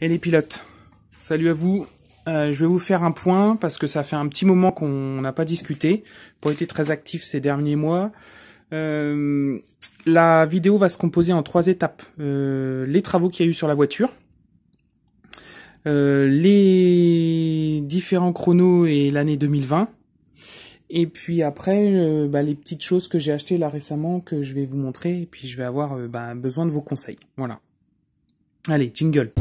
et les pilotes. Salut à vous. Euh, je vais vous faire un point parce que ça fait un petit moment qu'on n'a pas discuté. Pour été très actifs ces derniers mois. Euh, la vidéo va se composer en trois étapes. Euh, les travaux qu'il y a eu sur la voiture, les différents chronos et l'année 2020. Et puis après, bah, les petites choses que j'ai achetées là récemment que je vais vous montrer. Et puis je vais avoir bah, besoin de vos conseils. Voilà. Allez, jingle.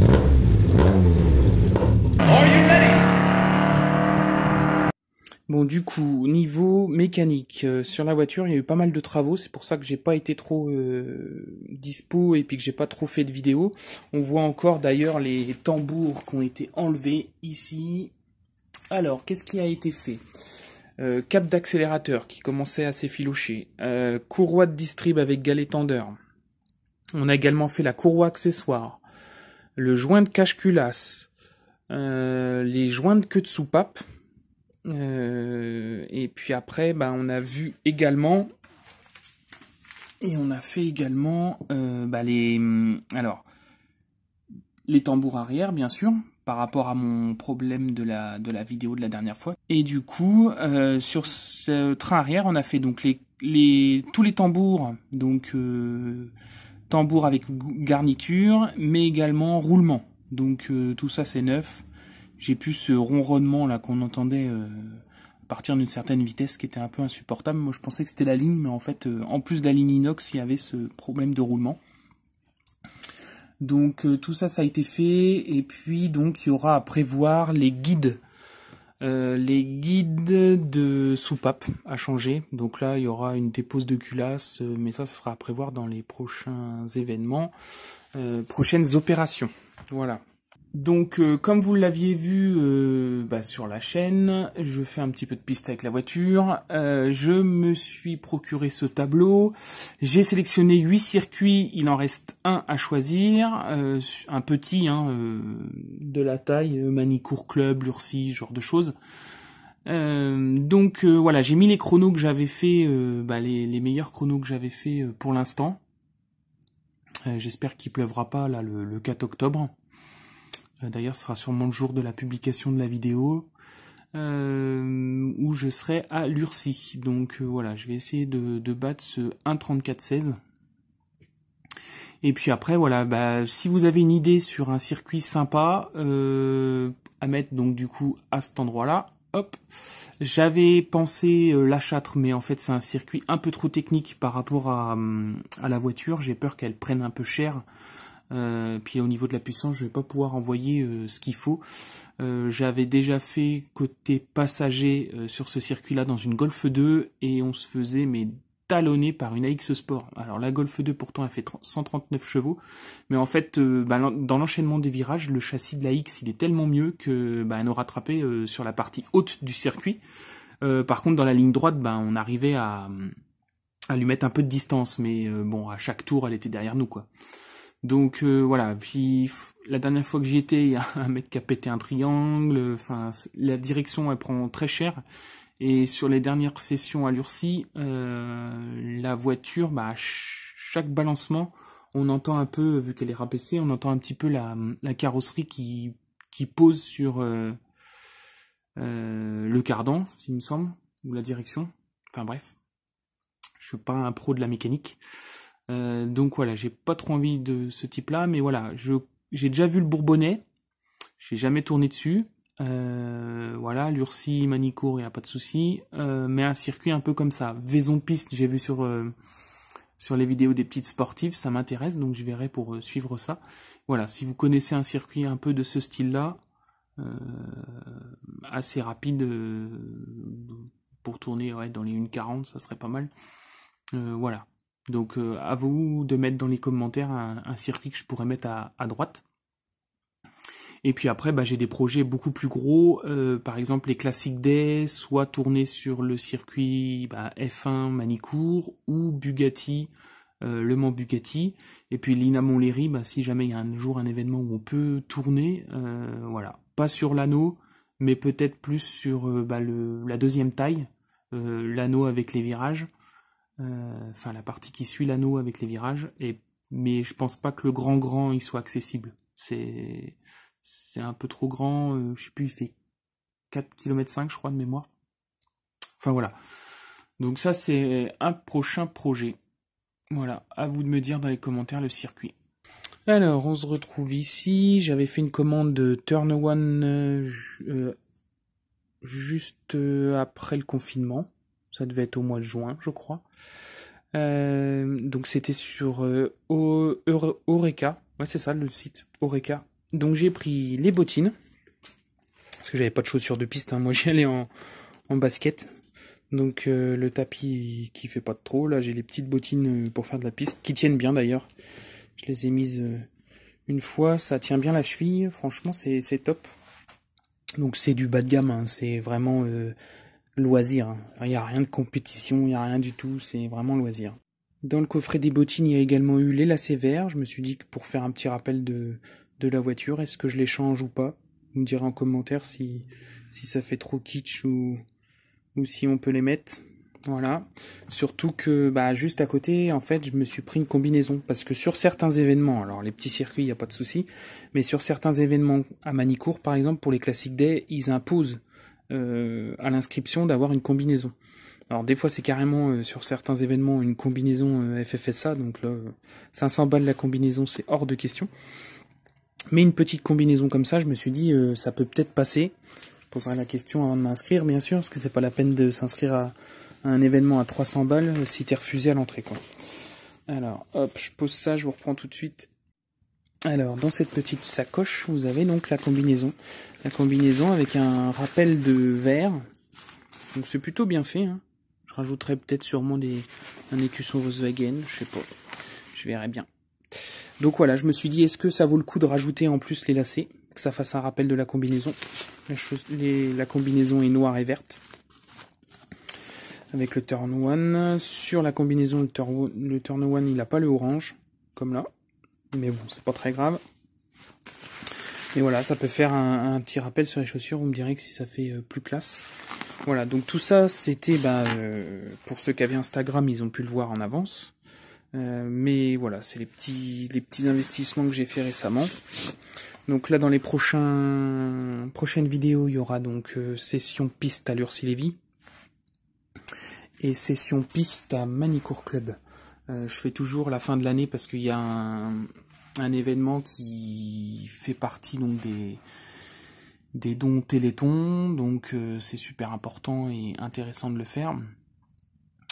Bon, du coup, niveau mécanique, euh, sur la voiture, il y a eu pas mal de travaux, c'est pour ça que j'ai pas été trop euh, dispo et puis que j'ai pas trop fait de vidéo. On voit encore d'ailleurs les tambours qui ont été enlevés ici. Alors, qu'est-ce qui a été fait euh, Cap d'accélérateur qui commençait à s'effilocher. courroie de distrib avec galet tendeur. On a également fait la courroie accessoire. Le joint de cache culasse. les joints de queue de soupape euh, et puis après, ben on a vu également. Et on a fait également euh, bah, les. Mm, alors, les tambours arrière, bien sûr, par rapport à mon problème de la, de la vidéo de la dernière fois. Et du coup, euh, sur ce train arrière, on a fait donc les, les, tous les tambours, donc tambours avec garniture, mais également roulement. Donc tout ça c'est neuf j'ai pu ce ronronnement là qu'on entendait euh, à partir d'une certaine vitesse qui était un peu insupportable. Moi je pensais que c'était la ligne, mais en fait, euh, en plus de la ligne inox, il y avait ce problème de roulement. Donc euh, tout ça, ça a été fait, et puis donc il y aura à prévoir les guides. les guides de soupape à changer. Donc là, il y aura une dépose de culasse, mais ça, ça sera à prévoir dans les prochains événements, prochaines opérations. Voilà. Donc, euh, comme vous l'aviez vu euh, bah, sur la chaîne, je fais un petit peu de piste avec la voiture. Euh, je me suis procuré ce tableau. J'ai sélectionné 8 circuits. Il en reste un à choisir. un petit, hein, de la taille, Manicourt Club, Lurcy, genre de choses. donc voilà, j'ai mis les chronos que j'avais fait, bah, les, meilleurs chronos que j'avais fait pour l'instant. J'espère qu'il pleuvra pas là le 4 octobre. Euh, d'ailleurs, ce sera sûrement le jour de la publication de la vidéo. Euh, où je serai à l'URSI. Donc euh, voilà, je vais essayer de, battre ce 1.34.16. Et puis après, voilà, bah, si vous avez une idée sur un circuit sympa à mettre donc du coup à cet endroit-là, hop, j'avais pensé la châtre, mais en fait c'est un circuit un peu trop technique par rapport à hum, la voiture, j'ai peur qu'elle prenne un peu cher euh, puis au niveau de la puissance, je vais pas pouvoir envoyer euh, ce qu'il faut. Euh, j'avais déjà fait côté passager sur ce circuit-là dans une Golf 2 et on se faisait mais talonné par une AX Sport. Alors la Golf 2 pourtant elle fait 139 chevaux, mais en fait bah, dans l'enchaînement des virages, le châssis de la X il est tellement mieux que bah, nous rattrapait sur la partie haute du circuit. par contre dans la ligne droite, bah, on arrivait à, à lui mettre un peu de distance, mais bon à chaque tour elle était derrière nous quoi. Donc euh, voilà, puis la dernière fois que j'y étais, il y a un mec qui a pété un triangle, enfin la direction elle prend très cher. Et sur les dernières sessions à l'Ursi, euh, la voiture, bah, chaque balancement, on entend un peu, vu qu'elle est rabaissée, on entend un petit peu la, la carrosserie qui, qui pose sur euh, le cardan, s'il me semble, ou la direction. Enfin bref, je suis pas un pro de la mécanique. Euh, donc voilà, j'ai pas trop envie de ce type-là, mais voilà, j'ai déjà vu le Bourbonnais, j'ai jamais tourné dessus. Euh, voilà, l'Ursi Manicourt, il n'y a pas de souci. Euh, mais un circuit un peu comme ça. Vaison Piste, j'ai vu sur, sur les vidéos des petites sportives, ça m'intéresse, donc je verrai pour suivre ça. Voilà, si vous connaissez un circuit un peu de ce style-là, assez rapide pour tourner dans les 1.40, ça serait pas mal. voilà, donc euh, à vous de mettre dans les commentaires un, circuit que je pourrais mettre à, droite. Et puis après, bah, j'ai des projets beaucoup plus gros, euh, par exemple les classiques des, soit tournés sur le circuit bah, F1 Manicourt ou Bugatti, euh, Le Mans Bugatti. Et puis Lina Montléry, bah, si jamais il y a un jour un événement où on peut tourner, voilà, pas sur l'anneau, mais peut-être plus sur la deuxième taille, l'anneau avec les virages euh, enfin la partie qui suit l'anneau avec les virages, et, mais je pense pas que le grand grand il soit accessible. C'est c'est un peu trop grand, euh, je sais plus, il fait 4 km 5 je crois de mémoire. Enfin voilà. Donc ça c'est un prochain projet. Voilà, à vous de me dire dans les commentaires le circuit. Alors, on se retrouve ici. J'avais fait une commande de Turn One euh, juste après le confinement ça devait être au mois de juin, je crois. Euh, donc c'était sur euh, Oreca, ouais c'est ça le site, Oreca. Donc j'ai pris les bottines, parce que j'avais pas de chaussures de piste, hein. moi j'y allais en, basket. Donc euh, le tapis qui fait pas de trop, là j'ai les petites bottines pour faire de la piste, qui tiennent bien d'ailleurs. Je les ai mises une fois, ça tient bien la cheville, franchement c'est top. Donc c'est du bas de gamme, hein. c'est vraiment loisir. Il hein. n'y a rien de compétition, il n'y a rien du tout, c'est vraiment loisir. Dans le coffret des bottines, il y a également eu les lacets verts, Je me suis dit que pour faire un petit rappel de, de la voiture, est-ce que je les change ou pas Vous me direz en commentaire si, si ça fait trop kitsch ou, ou si on peut les mettre. Voilà. Surtout que bah, juste à côté, en fait, je me suis pris une combinaison. Parce que sur certains événements, alors les petits circuits, il n'y a pas de souci, mais sur certains événements à Manicourt, par exemple, pour les classiques Day, ils imposent euh, à l'inscription d'avoir une combinaison. Alors des fois c'est carrément euh, sur certains événements une combinaison euh, FFSA, donc là 500 balles la combinaison c'est hors de question. Mais une petite combinaison comme ça, je me suis dit ça peut peut-être passer. Je poserai la question avant de m'inscrire bien sûr, parce que c'est pas la peine de s'inscrire à, un événement à 300 balles si t'es refusé à l'entrée quoi. Alors hop, je pose ça, je vous reprends tout de suite alors, dans cette petite sacoche, vous avez donc la combinaison. La combinaison avec un rappel de vert. Donc, c'est plutôt bien fait. Hein. Je rajouterai peut-être sûrement des, un écusson Volkswagen, je sais pas. Je verrai bien. Donc voilà, je me suis dit, est-ce que ça vaut le coup de rajouter en plus les lacets Que ça fasse un rappel de la combinaison. La, combinaison est noire et verte. Avec le turn one. Sur la combinaison, le turn, one, il n'a pas le orange, comme là mais bon, c'est pas très grave. Et voilà, ça peut faire un, petit rappel sur les chaussures, vous me direz que si ça fait euh, plus classe. Voilà, donc tout ça, c'était bah, euh, pour ceux qui avaient Instagram, ils ont pu le voir en avance. Euh, mais voilà, c'est les petits, les petits investissements que j'ai fait récemment. Donc là, dans les prochaines vidéos, il y aura donc session piste à l'Ursilévi et session piste à Manicourt Club. Euh, je fais toujours la fin de l'année parce qu'il y a un, événement qui fait partie donc des des dons Téléthon, donc euh, c'est super important et intéressant de le faire.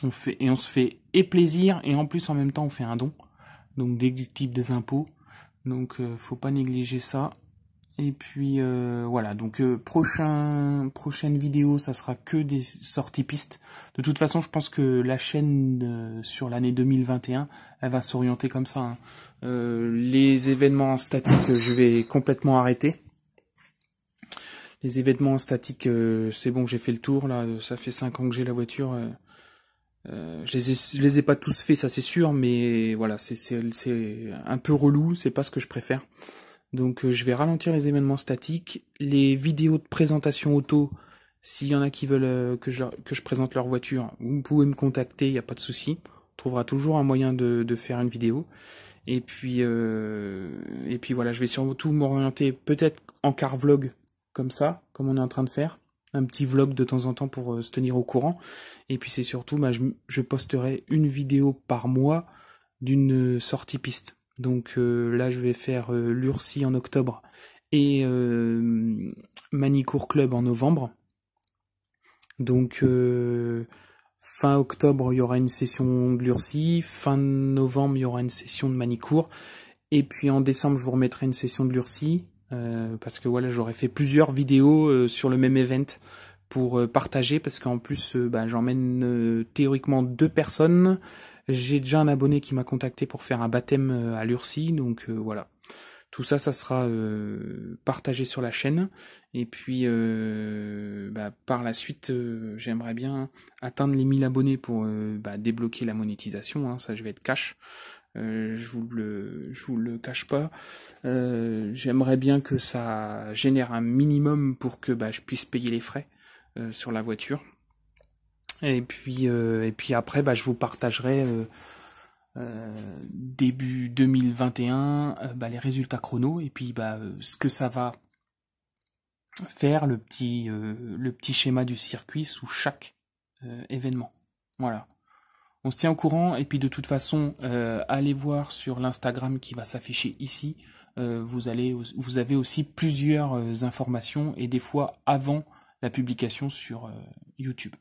On fait et on se fait et plaisir et en plus en même temps on fait un don, donc déductible des impôts. Donc euh, faut pas négliger ça. Et puis euh, voilà, donc euh, prochain, prochaine vidéo, ça sera que des sorties pistes. De toute façon, je pense que la chaîne euh, sur l'année 2021, elle va s'orienter comme ça. Hein. les événements statiques je vais complètement arrêter. Les événements en statique, c'est bon, j'ai fait le tour. Là, ça fait 5 ans que j'ai la voiture. je, les ai, les ai pas tous fait ça c'est sûr, mais voilà, c'est un peu relou, c'est pas ce que je préfère. Donc euh, je vais ralentir les événements statiques, les vidéos de présentation auto, s'il y en a qui veulent euh, que, je, présente leur voiture, vous pouvez me contacter, il n'y a pas de souci. On trouvera toujours un moyen de, faire une vidéo. Et puis, euh, et puis voilà, je vais surtout m'orienter peut-être en car vlog comme ça, comme on est en train de faire. Un petit vlog de temps en temps pour se tenir au courant. Et puis c'est surtout, bah, je posterai une vidéo par mois d'une sortie piste. Donc euh, là, je vais faire euh, l'Ursi en octobre et euh, Manicour Club en novembre. Donc fin octobre, il y aura une session de l'Ursi, fin novembre, il y aura une session de Manicourt, et puis en décembre, je vous remettrai une session de l'Ursi. parce que voilà, j'aurais fait plusieurs vidéos sur le même event pour euh, partager parce qu'en plus euh, bah, j'emmène euh, théoriquement deux personnes. J'ai déjà un abonné qui m'a contacté pour faire un baptême à l'Ursi, donc voilà. Tout ça, ça sera partagé sur la chaîne. Et puis, bah, par la suite, j'aimerais bien atteindre les 1000 abonnés pour bah, débloquer la monétisation. Hein, ça, je vais être cash. je vous le, je vous le cache pas. j'aimerais bien que ça génère un minimum pour que je puisse payer les frais. Euh, sur la voiture. Et puis, euh, et puis après, bah, je vous partagerai euh, début 2021 bah, les résultats chrono et puis bah, ce que ça va faire le petit le petit schéma du circuit sous chaque événement. Voilà. On se tient au courant et puis de toute façon allez voir sur l'Instagram qui va s'afficher ici. vous allez vous avez aussi plusieurs informations et des fois avant la publication sur euh, YouTube.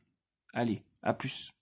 Allez, à plus.